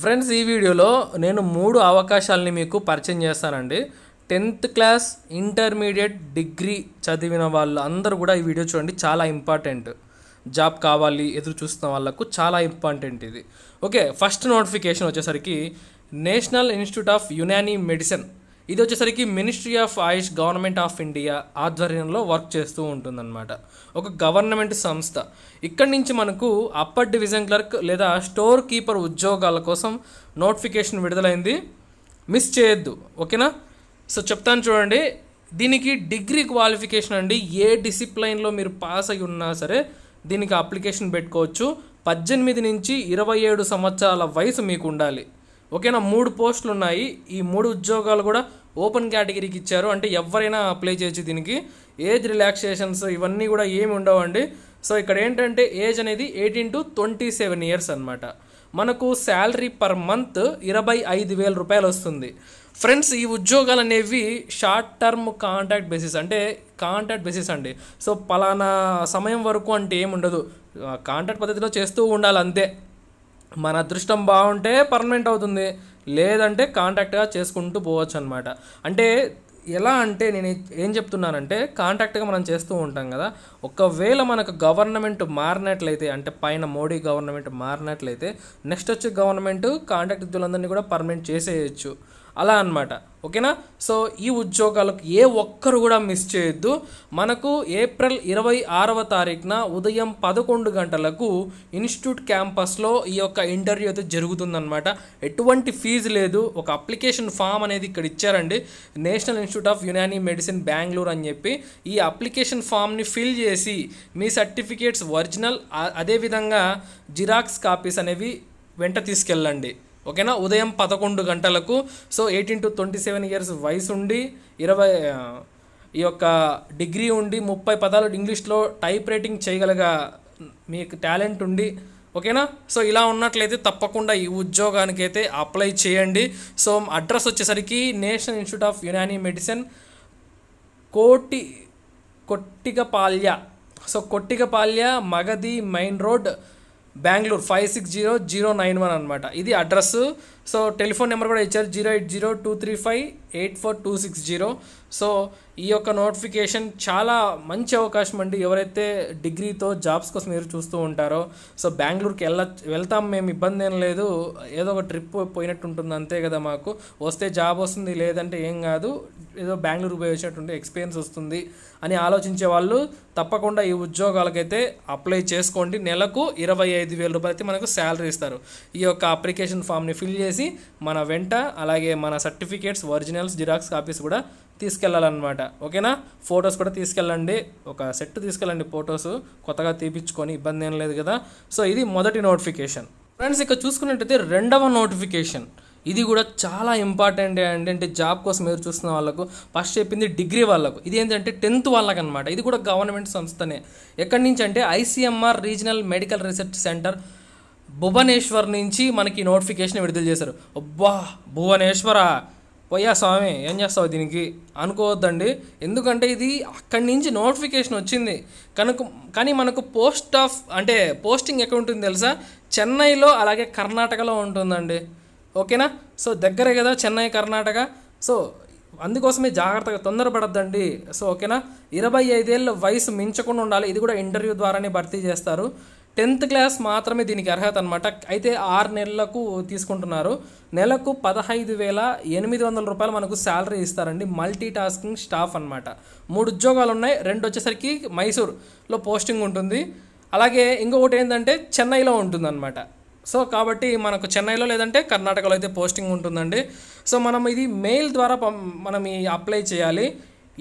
friends ఈ వీడియోలో నేను మూడు అవకాశాలని మీకు పరిచయం చేస్తానండి టెన్త్ క్లాస్ ఇంటర్మీడియట్ డిగ్రీ చదివిన వాళ్ళు అందరూ కూడా ఈ వీడియో చూడండి చాలా ఇంపార్టెంట్ జాబ్ కావాలి ఎదురు చూస్తున్న వాళ్ళకు చాలా ఇంపార్టెంట్ ఇది ఓకే ఫస్ట్ నోటిఫికేషన్ వచ్చేసరికి National Institute of Unani Medicine ఇది వచ్చేసరికి Ministry of AYUSH Government of India ఆధ్వర్యంలో వర్క్ చేస్తూ ఉంటుందన్నమాట ఒక గవర్నమెంట్ సంస్థ ఇక్కడి నుంచి మనకు అప్పర్ డివిజన్ క్లర్క్ లేదా స్టోర్ కీపర్ ఉద్యోగాల కోసం నోటిఫికేషన్ విడుదలైంది మిస్ చేయొద్దు ఓకేనా సో చెప్తాను చూడండి దీనికి డిగ్రీ క్వాలిఫికేషన్ అండి ఏ డిసిప్లైన్లో మీరు పాస్ అయి ఉన్నా సరే దీనికి అప్లికేషన్ పెట్టుకోవచ్చు పద్దెనిమిది నుంచి ఇరవై ఏడు సంవత్సరాల వయసు మీకు ఉండాలి ఓకేనా మూడు పోస్టులు ఉన్నాయి ఈ మూడు ఉద్యోగాలు కూడా ఓపెన్ కేటగిరీకి ఇచ్చారు అంటే ఎవరైనా అప్లై చేయొచ్చు దీనికి ఏజ్ రిలాక్సేషన్స్ ఇవన్నీ కూడా ఏమి ఉండవండి సో ఇక్కడ ఏంటంటే ఏజ్ అనేది eighteen to twenty seven years అనమాట మనకు శాలరీ పర్ మంత్ ఇరవై ఐదు వేల రూపాయలు వస్తుంది ఫ్రెండ్స్ ఈ ఉద్యోగాలు అనేవి షార్ట్ టర్మ్ కాంట్రాక్ట్ బేసిస్ అంటే కాంట్రాక్ట్ బేసిస్ అండి సో పలానా సమయం వరకు అంటే ఏముండదు కాంట్రాక్ట్ పద్ధతిలో చేస్తూ ఉండాలి అంతే మన అదృష్టం బాగుంటే పర్మనెంట్ అవుతుంది లేదంటే కాంటాక్ట్గా చేసుకుంటూ పోవచ్చు అనమాట అంటే ఎలా అంటే నేను ఏం చెప్తున్నానంటే కాంటాక్ట్గా మనం చేస్తూ ఉంటాం కదా ఒకవేళ మనకు గవర్నమెంట్ మారినట్లయితే అంటే పైన మోడీ గవర్నమెంట్ మారినట్లయితే నెక్స్ట్ వచ్చే గవర్నమెంట్ కాంటాక్ట్ ఉద్యోగులందరినీ కూడా పర్మనెంట్ చేసేయచ్చు అలా అనమాట ఓకేనా సో ఈ ఉద్యోగాలకు ఏ ఒక్కరు కూడా మిస్ చేయొద్దు మనకు ఏప్రిల్ ఇరవై ఆరవ తారీఖున ఉదయం పదకొండు గంటలకు ఇన్స్టిట్యూట్ క్యాంపస్లో ఈ యొక్క ఇంటర్వ్యూ అయితే జరుగుతుందనమాట ఎటువంటి ఫీజు లేదు ఒక అప్లికేషన్ ఫామ్ అనేది ఇక్కడ ఇచ్చారండి National Institute of Unani Medicine Bengaluru అని చెప్పి ఈ అప్లికేషన్ ఫామ్ని ఫిల్ చేసి మీ సర్టిఫికేట్స్ ఒరిజినల్ అదేవిధంగా జిరాక్స్ కాపీస్ అనేవి వెంట తీసుకెళ్ళండి ఓకేనా ఉదయం పదకొండు గంటలకు so eighteen to twenty seven years వయసు ఉండి ఇరవై ఈ యొక్క డిగ్రీ ఉండి ముప్పై పదాలు ఇంగ్లీష్లో టైప్ రైటింగ్ చేయగలగా మీకు టాలెంట్ ఉండి ఓకేనా సో ఇలా ఉన్నట్లయితే తప్పకుండా ఈ ఉద్యోగానికి అయితే అప్లై చేయండి సో అడ్రస్ వచ్చేసరికి National Institute of Unani Medicine కోటి Kottigepalya so Kottigepalya Magadi main road Bengaluru five six zero zero nine one అనమాట ఇది అడ్రస్ సో టెలిఫోన్ నెంబర్ కూడా ఇచ్చారు zero eight zero two three five eight four two six zero so ఈ యొక్క notification చాలా మంచి అవకాశం అండి ఎవరైతే డిగ్రీతో జాబ్స్ కోసం మీరు చూస్తూ ఉంటారో సో బెంగళూరుకి వెళ్ళ వెళ్తాం మేము ఇబ్బంది ఏం లేదు ఏదో ఒక ట్రిప్ పోయినట్టు ఉంటుంది అంతే కదా మాకు వస్తే జాబ్ వస్తుంది లేదంటే ఏం కాదు ఏదో బెంగళూరు పోయి వచ్చినట్టుంటే ఎక్స్పీరియన్స్ వస్తుంది అని ఆలోచించే వాళ్ళు తప్పకుండా ఈ ఉద్యోగాలకైతే అప్లై చేసుకోండి నెలకు ఇరవై ఐదు వేల రూపాయలు అయితే మనకు శాలరీ ఇస్తారు ఈ యొక్క అప్లికేషన్ ఫామ్ని ఫిల్ చేసి చేసి మన వెంట అలాగే మన సర్టిఫికేట్స్ ఒరిజినల్స్ జిరాక్స్ కాపీస్ కూడా తీసుకెళ్ళాలన్నమాట ఓకేనా ఫొటోస్ కూడా తీసుకెళ్ళండి ఒక సెట్ తీసుకెళ్ళండి ఫొటోస్ కొత్తగా తీపించుకొని ఇబ్బంది ఏం లేదు కదా సో ఇది మొదటి నోటిఫికేషన్ ఫ్రెండ్స్ ఇక్కడ చూసుకున్నట్టయితే రెండవ నోటిఫికేషన్ ఇది కూడా చాలా ఇంపార్టెంట్ ఏంటంటే జాబ్ కోసం మీరు చూస్తున్న వాళ్ళకు ఫస్ట్ చెప్పింది డిగ్రీ వాళ్ళకు ఇది ఏంటంటే టెన్త్ వాళ్ళకి అనమాట ఇది కూడా గవర్నమెంట్ సంస్థనే ఎక్కడి నుంచి అంటే ICMR regional medical research centre Bhubaneswar నుంచి మనకి నోటిఫికేషన్ విడుదల చేశారు అబ్బా భువనేశ్వర పోయా స్వామి ఏం చేస్తావు దీనికి అనుకోవద్దండి ఎందుకంటే ఇది అక్కడి నుంచి నోటిఫికేషన్ వచ్చింది కనుక కానీ మనకు పోస్ట్ ఆఫ్ అంటే పోస్టింగ్ ఎక్కడ ఉంటుంది తెలుసా చెన్నైలో అలాగే కర్ణాటకలో ఉంటుందండి ఓకేనా సో దగ్గరే కదా చెన్నై కర్ణాటక సో అందుకోసమే జాగ్రత్తగా తొందరపడద్దండి సో ఓకేనా ఇరవై ఐదేళ్ళ వయసు మించకుండా ఉండాలి ఇది కూడా ఇంటర్వ్యూ ద్వారానే భర్తీ చేస్తారు టెన్త్ క్లాస్ మాత్రమే దీనికి అర్హత అనమాట అయితే ఆరు నెలలకు తీసుకుంటున్నారు నెలకు పదహైదు వేల ఎనిమిది వందల రూపాయలు మనకు శాలరీ ఇస్తారండి మల్టీ టాస్కింగ్ స్టాఫ్ అనమాట మూడు ఉద్యోగాలు ఉన్నాయి రెండు వచ్చేసరికి మైసూర్లో పోస్టింగ్ ఉంటుంది అలాగే ఇంకొకటి ఏంటంటే చెన్నైలో ఉంటుంది అనమాట సో కాబట్టి మనకు చెన్నైలో లేదంటే కర్ణాటకలో అయితే పోస్టింగ్ ఉంటుందండి సో మనం ఇది మెయిల్ ద్వారా మనం ఈ అప్లై చేయాలి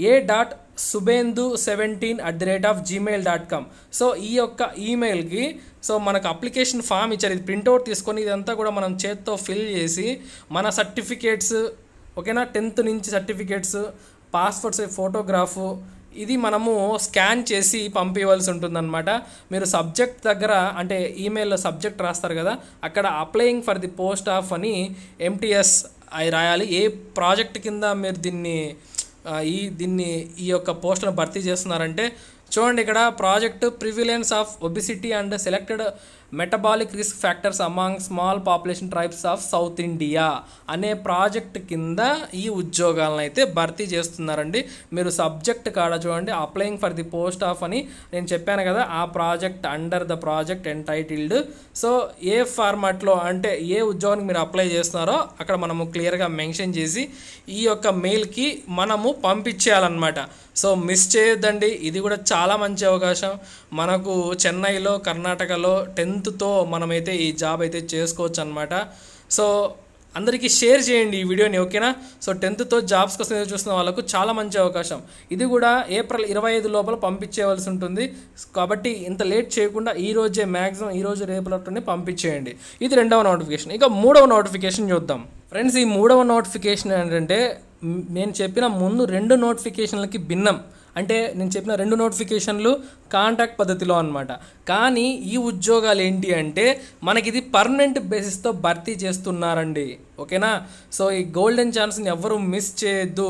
A dot Subhendu seventeen at the rate of Gmail dot com so ఈ యొక్క ఈమెయిల్కి సో మనకు అప్లికేషన్ ఫామ్ ఇచ్చారు ఇది ప్రింట్అవుట్ తీసుకొని ఇదంతా కూడా మనం చేత్తో ఫిల్ చేసి మన సర్టిఫికేట్స్ ఓకేనా టెన్త్ నుంచి సర్టిఫికేట్స్ పాస్పోర్ట్స్ ఫోటోగ్రాఫు ఇది మనము స్కాన్ చేసి పంపించవలసి ఉంటుందన్నమాట మీరు సబ్జెక్ట్ దగ్గర అంటే ఈమెయిల్లో సబ్జెక్ట్ రాస్తారు కదా అక్కడ applying for the post of అని ఎంటీఎస్ అవి రాయాలి ఏ ప్రాజెక్ట్ కింద మీరు దీన్ని ఈ దీన్ని ఈ యొక్క పోస్టును భర్తీ చేస్తున్నారంటే చూడండి ఇక్కడ project prevalence of obesity and selected metabolic risk factors among small population tribes of South India అనే ప్రాజెక్ట్ కింద ఈ ఉద్యోగాలను అయితే భర్తీ చేస్తున్నారండి మీరు సబ్జెక్ట్ కాడ చూడండి applying for the post of అని నేను చెప్పాను కదా ఆ project under the project entitled so ఏ ఫార్మాట్లో అంటే ఏ ఉద్యోగానికి మీరు అప్లై చేస్తున్నారో అక్కడ మనము క్లియర్గా మెన్షన్ చేసి ఈ యొక్క మెయిల్కి మనము పంపించేయాలన్నమాట సో మిస్ చేయొద్దండి ఇది కూడా చాలా మంచి అవకాశం మనకు చెన్నైలో కర్ణాటకలో టెన్త్ స్ట్రెంగ్త్తో మనమైతే ఈ జాబ్ అయితే చేసుకోవచ్చు అనమాట సో అందరికీ షేర్ చేయండి ఈ వీడియోని ఓకేనా సో టెన్త్తో జాబ్స్ కోసం చూస్తున్న వాళ్ళకు చాలా మంచి అవకాశం ఇది కూడా ఏప్రిల్ ఇరవై ఐదు లోపల పంపించేయవలసి ఉంటుంది కాబట్టి ఇంత లేట్ చేయకుండా ఈ రోజే మ్యాక్సిమం ఈ రోజు రేపలతోనే పంపించేయండి ఇది రెండవ నోటిఫికేషన్ ఇక మూడవ నోటిఫికేషన్ చూద్దాం ఫ్రెండ్స్ ఈ మూడవ నోటిఫికేషన్ ఏంటంటే నేను చెప్పిన ముందు రెండు నోటిఫికేషన్లకి భిన్నం అంటే నేను చెప్పిన రెండు నోటిఫికేషన్లు కాంట్రాక్ట్ పద్ధతిలో అనమాట కానీ ఈ ఉద్యోగాలు ఏంటి అంటే మనకి ఇది పర్మనెంట్ బేసిస్తో భర్తీ చేస్తున్నారండి ఓకేనా సో ఈ గోల్డెన్ ఛాన్స్ని ఎవరు మిస్ చేయొద్దు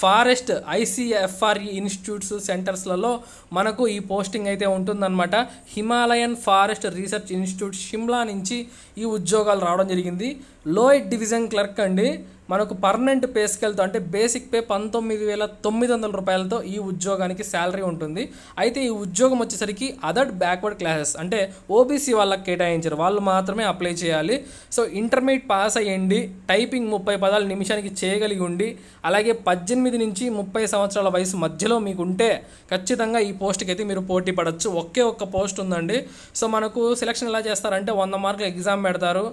ఫారెస్ట్ ఐసీఎఫ్ఆర్ఈ ఇన్స్టిట్యూట్స్ సెంటర్స్లలో మనకు ఈ పోస్టింగ్ అయితే ఉంటుందన్నమాట Himalayan Forest Research Institute Shimla నుంచి ఈ ఉద్యోగాలు రావడం జరిగింది లోయట్ డివిజన్ క్లర్క్ అండి మనకు పర్మనెంట్ పే స్కేల్తో అంటే బేసిక్ పే పంతొమ్మిది వేల తొమ్మిది వందల రూపాయలతో ఈ ఉద్యోగానికి శాలరీ ఉంటుంది అయితే ఈ ఉద్యోగం వచ్చేసరికి అదర్ బ్యాక్వర్డ్ క్లాసెస్ అంటే ఓబీసీ వాళ్ళకి కేటాయించారు వాళ్ళు మాత్రమే అప్లై చేయాలి సో ఇంటర్మీడియట్ పాస్ అయ్యండి టైపింగ్ ముప్పై పదాలు నిమిషానికి చేయగలిగి ఉండి అలాగే పద్దెనిమిది నుంచి ముప్పై సంవత్సరాల వయసు మధ్యలో మీకు ఉంటే ఖచ్చితంగా ఈ పోస్ట్కి అయితే మీరు పోటీ పడవచ్చు ఒకే ఒక్క పోస్ట్ ఉందండి సో మనకు సెలక్షన్ ఎలా చేస్తారంటే వంద మార్కులు ఎగ్జామ్ పెడతారు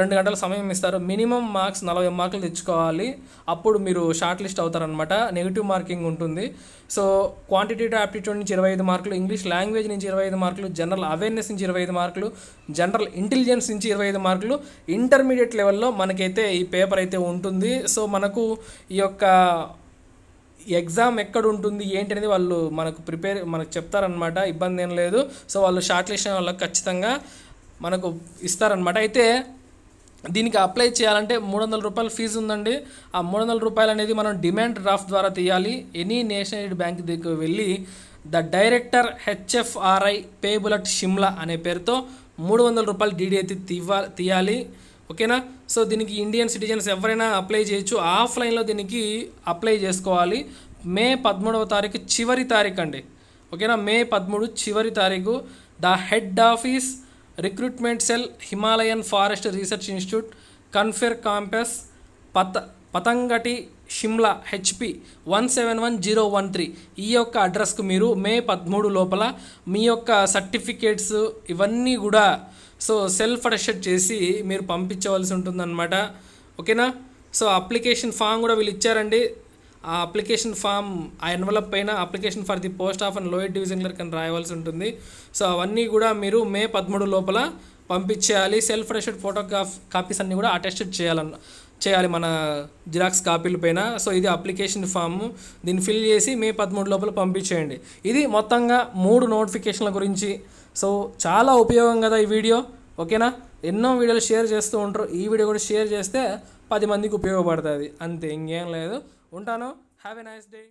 రెండు గంటల సమయం ఇస్తారు మినిమం మార్క్స్ నలభై మార్కులు తెచ్చుకో తీసుకోవాలి అప్పుడు మీరు షార్ట్ లిస్ట్ అవుతారనమాట నెగిటివ్ మార్కింగ్ ఉంటుంది సో క్వాంటిటేటివ్ యాప్టిట్యూడ్ నుంచి ఇరవై ఐదు మార్కులు ఇంగ్లీష్ లాంగ్వేజ్ నుంచి ఇరవై ఐదు మార్కులు జనరల్ అవేర్నెస్ నుంచి ఇరవై ఐదు మార్కులు జనరల్ ఇంటెలిజెన్స్ నుంచి ఇరవై ఐదు మార్కులు ఇంటర్మీడియట్ లెవెల్లో మనకైతే ఈ పేపర్ అయితే ఉంటుంది సో మనకు ఈ యొక్క ఎగ్జామ్ ఎక్కడ ఉంటుంది ఏంటి అనేది వాళ్ళు మనకు ప్రిపేర్ మనకు చెప్తారనమాట ఇబ్బంది ఏం లేదు సో వాళ్ళు షార్ట్ లిస్ట్ వాళ్ళకి ఖచ్చితంగా మనకు ఇస్తారనమాట అయితే దీనికి అప్లై చేయాలంటే మూడు వందల రూపాయల ఫీజు ఉందండి ఆ మూడు వందల రూపాయలు అనేది మనం డిమాండ్ డ్రాఫ్ట్ ద్వారా తీయాలి ఎనీ నేషనల్ ఎయిడ్ బ్యాంక్ దగ్గర వెళ్ళి the director HFRI payable Shimla అనే పేరుతో మూడు వందల రూపాయలు డీడీ అయితే తీయాలి ఓకేనా సో దీనికి ఇండియన్ సిటిజన్స్ ఎవరైనా అప్లై చేయొచ్చు ఆఫ్లైన్లో దీనికి అప్లై చేసుకోవాలి మే పదమూడవ తారీఖు చివరి తారీఖు అండి ఓకేనా మే పదమూడు చివరి తారీఖు the head office recruitment cell Himalayan Forest Research Institute Conifer campus పత Panthaghati Shimla HP one seven one zero one three ఈ యొక్క అడ్రస్కు మీరు మే పదమూడు లోపల మీ యొక్క సర్టిఫికేట్స్ ఇవన్నీ కూడా సో సెల్ఫ్ అటెస్టెడ్ చేసి మీరు పంపించవలసి ఉంటుందన్నమాట ఓకేనా సో అప్లికేషన్ ఫామ్ కూడా వీళ్ళు ఇచ్చారండి ఆ అప్లికేషన్ ఫామ్ ఆ ఎన్వలప్ పైన application for the post of and lower division clerk అని రాయవలసి ఉంటుంది సో అవన్నీ కూడా మీరు మే పదమూడు లోపల పంపించేయాలి సెల్ఫ్ ఫ్రెషెడ్ ఫోటోగ్రాఫ్ కాపీస్ అన్నీ కూడా అటెస్టెడ్ చేయాలన్న చేయాలి మన జిరాక్స్ కాపీల పైన సో ఇది అప్లికేషన్ ఫామ్ దీన్ని ఫిల్ చేసి మే పదమూడు లోపల పంపించేయండి ఇది మొత్తంగా మూడు నోటిఫికేషన్ల గురించి సో చాలా ఉపయోగం కదా ఈ వీడియో ఓకేనా ఎన్నో వీడియోలు షేర్ చేస్తూ ఉంటారు ఈ వీడియో కూడా షేర్ చేస్తే పది మందికి ఉపయోగపడుతుంది అంతే ఇంకేం లేదు ఉంటాను హ్యావ్ ఎ నైస్ డే